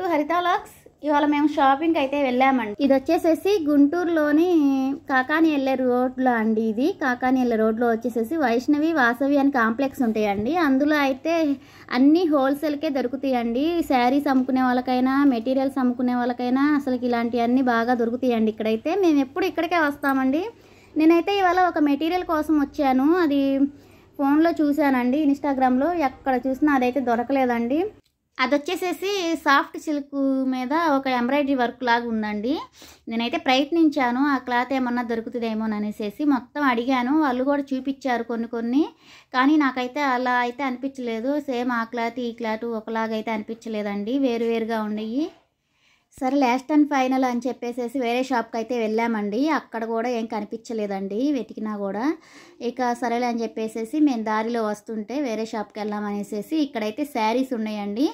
to హరితాలాక్స్ ఇవాళ మేము shopping అయితే వెళ్ళామండి ఇది వచ్చేసేసి గుంటూరులోని కాకాని ఎల్లె రోడ్లో అండి ఇది కాకాని వెళ్ళే రోడ్లో వచ్చేసేసి వైష్ణవి వాసవి అని కాంప్లెక్స్ ఉంటాయండి అందులో అయితే అన్నీ హోల్సేల్కే దొరుకుతాయండి శారీస్ అమ్ముకునే వాళ్ళకైనా మెటీరియల్స్ అమ్ముకునే వాళ్ళకైనా అసలు ఇలాంటివన్నీ బాగా దొరుకుతాయండి ఇక్కడైతే మేము ఎప్పుడు ఇక్కడికే వస్తామండి నేనైతే ఇవాళ ఒక మెటీరియల్ కోసం వచ్చాను అది ఫోన్లో చూశానండి ఇన్స్టాగ్రామ్లో ఎక్కడ చూసినా అదైతే దొరకలేదండి అది వచ్చేసేసి సాఫ్ట్ సిల్క్ మీద ఒక ఎంబ్రాయిడరీ వర్క్ లాగా ఉందండి నేనైతే ప్రయత్నించాను ఆ క్లాత్ ఏమన్నా దొరుకుతుందేమో అనేసి మొత్తం అడిగాను వాళ్ళు కూడా చూపించారు కొన్ని కొన్ని కానీ నాకైతే అలా అయితే అనిపించలేదు సేమ్ ఆ క్లాత్ ఈ క్లాత్ ఒకలాగైతే అనిపించలేదండి వేరువేరుగా ఉన్నాయి సరే లాస్ట్ అండ్ ఫైనల్ అని చెప్పేసి వేరే షాప్కి అయితే వెళ్ళామండి అక్కడ కూడా ఏం కనిపించలేదండి వెతికినా కూడా ఇక సరేలే అని చెప్పేసి మేము దారిలో వస్తుంటే వేరే షాప్కి అనేసి ఇక్కడైతే శారీస్ ఉన్నాయండి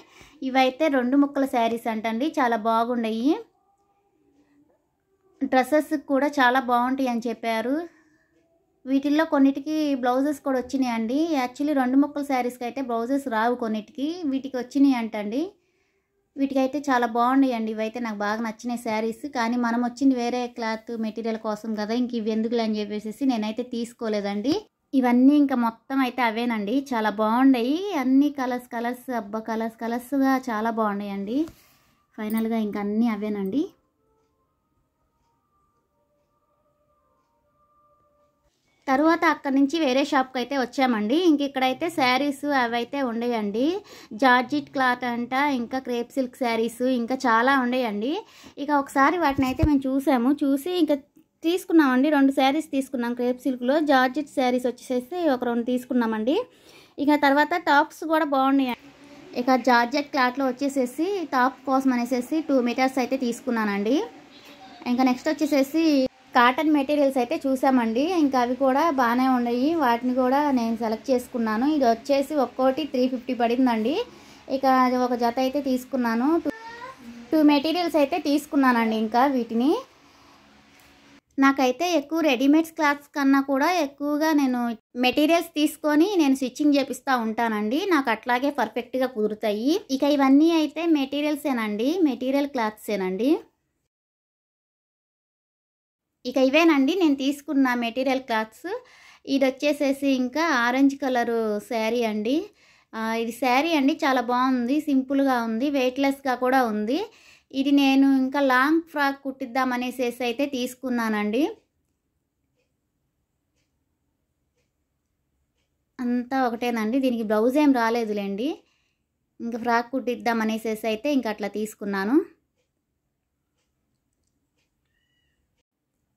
ఇవైతే రెండు ముక్కల శారీస్ అంటండి చాలా బాగున్నాయి డ్రెస్సెస్ కూడా చాలా బాగుంటాయి అని చెప్పారు వీటిల్లో కొన్నిటికి బ్లౌజెస్ కూడా వచ్చినాయండి యాక్చువల్లీ రెండు ముక్కల శారీస్కి అయితే బ్లౌజెస్ రావు కొన్నిటికి వీటికి వచ్చినాయి అంటండి వీటికైతే చాలా బాగున్నాయండి ఇవైతే నాకు బాగా నచ్చినాయి శారీస్ కానీ మనం వచ్చింది వేరే క్లాత్ మెటీరియల్ కోసం కదా ఇంక ఇవి ఎందుకులే అని చెప్పేసి నేనైతే తీసుకోలేదండి ఇవన్నీ ఇంకా మొత్తం అయితే అవేనండి చాలా బాగున్నాయి అన్ని కలర్స్ కలర్స్ అబ్బా కలర్స్ కలర్స్గా చాలా బాగున్నాయండి ఫైనల్గా ఇంకా అన్నీ అవేనండి తర్వాత అక్కడి నుంచి వేరే షాప్కి అయితే వచ్చామండి ఇంక ఇక్కడైతే శారీస్ అవైతే ఉండేయండి జార్జిట్ క్లాత్ అంట ఇంకా క్రేప్ సిల్క్ శారీస్ ఇంకా చాలా ఉండేయండి ఇక ఒకసారి వాటిని అయితే మేము చూసాము చూసి ఇంకా తీసుకున్నామండి రెండు శారీస్ తీసుకున్నాం క్రేప్ సిల్క్లో జార్జిట్ శారీస్ వచ్చేసేసి ఒక రెండు తీసుకున్నామండి ఇక తర్వాత టాప్స్ కూడా బాగున్నాయి ఇక జార్జెట్ క్లాత్లో వచ్చేసేసి టాప్ కోసం అనేసేసి టూ మీటర్స్ అయితే తీసుకున్నానండి ఇంకా నెక్స్ట్ వచ్చేసేసి కాటన్ మెటీరియల్స్ అయితే చూసామండి ఇంకా అవి కూడా బాగానే ఉన్నాయి వాటిని కూడా నేను సెలెక్ట్ చేసుకున్నాను ఇది వచ్చేసి ఒక్కోటి త్రీ ఫిఫ్టీ పడిందండి ఇక ఒక జత అయితే తీసుకున్నాను టూ మెటీరియల్స్ అయితే తీసుకున్నానండి ఇంకా వీటిని నాకైతే ఎక్కువ రెడీమేడ్స్ క్లాత్స్ కన్నా కూడా ఎక్కువగా నేను మెటీరియల్స్ తీసుకొని నేను స్టిచ్చింగ్ చేపిస్తూ ఉంటానండి నాకు అట్లాగే పర్ఫెక్ట్గా కుదురుతాయి ఇక ఇవన్నీ అయితే మెటీరియల్సేనండి మెటీరియల్ క్లాత్సేనండి ఇక ఇవేనండి నేను తీసుకున్న మెటీరియల్ క్లాత్స్ ఇది వచ్చేసేసి ఇంకా ఆరెంజ్ కలరు శారీ అండి ఇది శారీ అండి చాలా బాగుంది సింపుల్గా ఉంది వెయిట్లెస్గా కూడా ఉంది ఇది నేను ఇంకా లాంగ్ ఫ్రాక్ కుట్టిద్దామనేసేసి అయితే తీసుకున్నానండి అంతా ఒకటేనండి దీనికి బ్లౌజ్ ఏం రాలేదులేండి ఇంకా ఫ్రాక్ కుట్టిద్దాం అనేసేసి అయితే ఇంకా అట్లా తీసుకున్నాను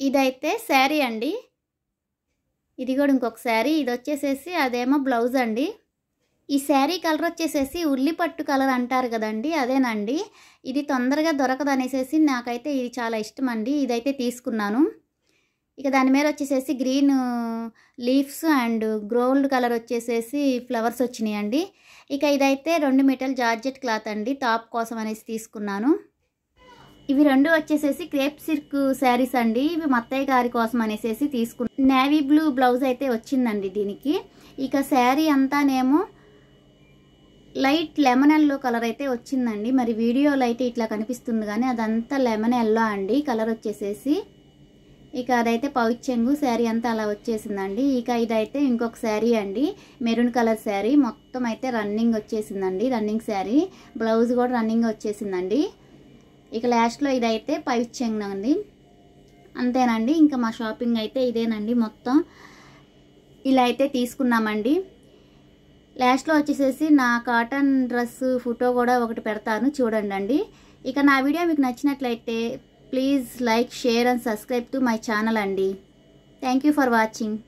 ఇదైతే శారీ అండి ఇది కూడా ఇంకొక శారీ ఇది వచ్చేసేసి అదేమో బ్లౌజ్ అండి ఈ శారీ కలర్ వచ్చేసేసి ఉల్లి పట్టు కలర్ అంటారు కదండి అదేనండి ఇది తొందరగా దొరకదు అనేసేసి నాకైతే ఇది చాలా ఇష్టం అండి ఇదైతే తీసుకున్నాను ఇక దాని మీద వచ్చేసేసి green leaves and gold colour వచ్చేసేసి ఫ్లవర్స్ వచ్చినాయండి ఇక ఇదైతే రెండు మీటర్ల జార్జెట్ క్లాత్ అండి టాప్ కోసం అనేసి తీసుకున్నాను ఇవి రెండు వచ్చేసేసి క్రేప్ సిర్క్ శారీస్ అండి ఇవి మత్తయ్య గారి కోసం అనేసి తీసుకున్నాను నేవీ బ్లూ బ్లౌజ్ అయితే వచ్చిందండి దీనికి ఇక శారీ అంతానేమో లైట్ లెమన్ ఎల్లో కలర్ అయితే వచ్చిందండి మరి వీడియో అయితే ఇట్లా కనిపిస్తుంది కానీ అదంతా లెమన్ ఎల్లో అండి కలర్ వచ్చేసేసి ఇక అదైతే పౌచ్చెంగు శారీ అంతా అలా వచ్చేసిందండి ఇక ఇదైతే ఇంకొక శారీ అండి మెరూన్ కలర్ శారీ మొత్తం అయితే రన్నింగ్ వచ్చేసిందండి రన్నింగ్ శారీ బ్లౌజ్ కూడా రన్నింగ్ వచ్చేసిందండి ఇక లాస్ట్లో ఇదైతే అండి అంతేనండి ఇంకా మా షాపింగ్ అయితే ఇదేనండి మొత్తం ఇలా అయితే తీసుకున్నామండి లాస్ట్లో వచ్చేసేసి నా కాటన్ డ్రెస్ ఫోటో కూడా ఒకటి పెడతాను చూడండి అండి ఇక నా వీడియో మీకు నచ్చినట్లయితే please like share and subscribe to my channel అండి థ్యాంక్ ఫర్ వాచింగ్